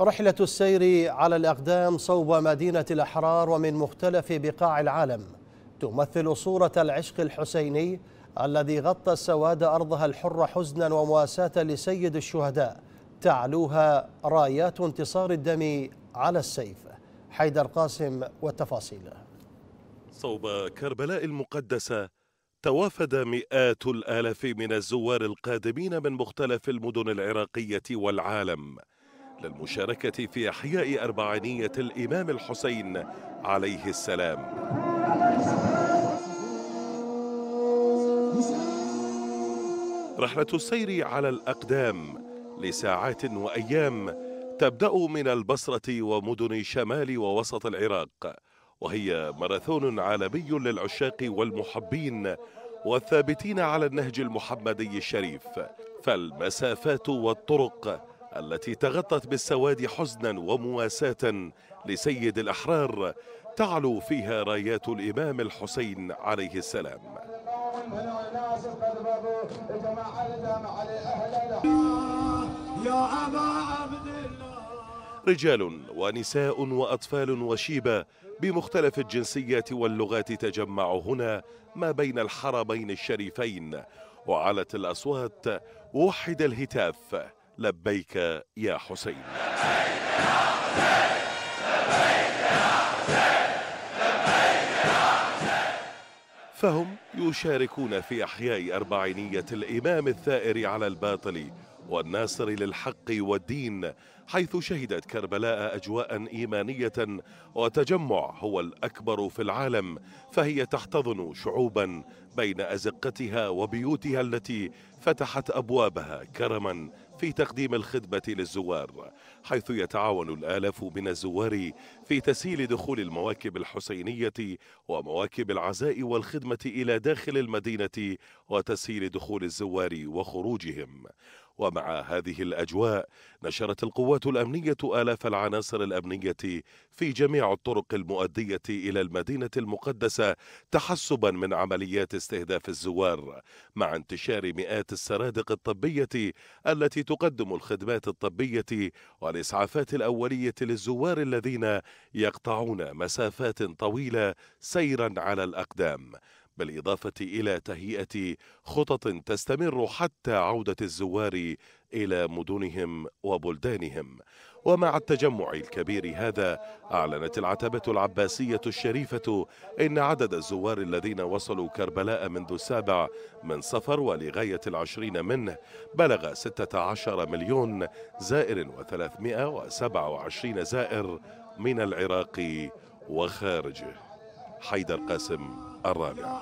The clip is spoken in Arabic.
رحلة السير على الأقدام صوب مدينة الأحرار ومن مختلف بقاع العالم تمثل صورة العشق الحسيني الذي غطى السواد أرضها الحرة حزنا ومواساة لسيد الشهداء تعلوها رايات انتصار الدم على السيف حيدر قاسم والتفاصيل صوب كربلاء المقدسة توافد مئات الآلاف من الزوار القادمين من مختلف المدن العراقية والعالم للمشاركة في إحياء أربعينية الإمام الحسين عليه السلام رحلة السير على الأقدام لساعات وأيام تبدأ من البصرة ومدن شمال ووسط العراق وهي ماراثون عالمي للعشاق والمحبين والثابتين على النهج المحمدي الشريف فالمسافات والطرق التي تغطت بالسواد حزنا ومواساة لسيد الأحرار تعلو فيها رايات الإمام الحسين عليه السلام رجال ونساء وأطفال وشيبة بمختلف الجنسيات واللغات تجمع هنا ما بين الحرمين الشريفين وعلت الأصوات وحد الهتاف لبيك يا حسين فهم يشاركون في إحياء أربعينية الإمام الثائر على الباطل والناصر للحق والدين حيث شهدت كربلاء أجواء إيمانية وتجمع هو الأكبر في العالم فهي تحتضن شعوبا بين أزقتها وبيوتها التي فتحت أبوابها كرما في تقديم الخدمة للزوار حيث يتعاون الآلاف من الزوار في تسهيل دخول المواكب الحسينية ومواكب العزاء والخدمة إلى داخل المدينة وتسهيل دخول الزوار وخروجهم ومع هذه الأجواء نشرت القوات الأمنية آلاف العناصر الأمنية في جميع الطرق المؤدية إلى المدينة المقدسة تحسبا من عمليات استهداف الزوار مع انتشار مئات السرادق الطبية التي تقدم الخدمات الطبية والإسعافات الأولية للزوار الذين يقطعون مسافات طويلة سيرا على الأقدام بالإضافة إلى تهيئة خطط تستمر حتى عودة الزوار إلى مدنهم وبلدانهم ومع التجمع الكبير هذا أعلنت العتبة العباسية الشريفة إن عدد الزوار الذين وصلوا كربلاء منذ السابع من صفر ولغاية العشرين منه بلغ 16 مليون زائر و327 زائر من العراق وخارجه حيدر قاسم الرابع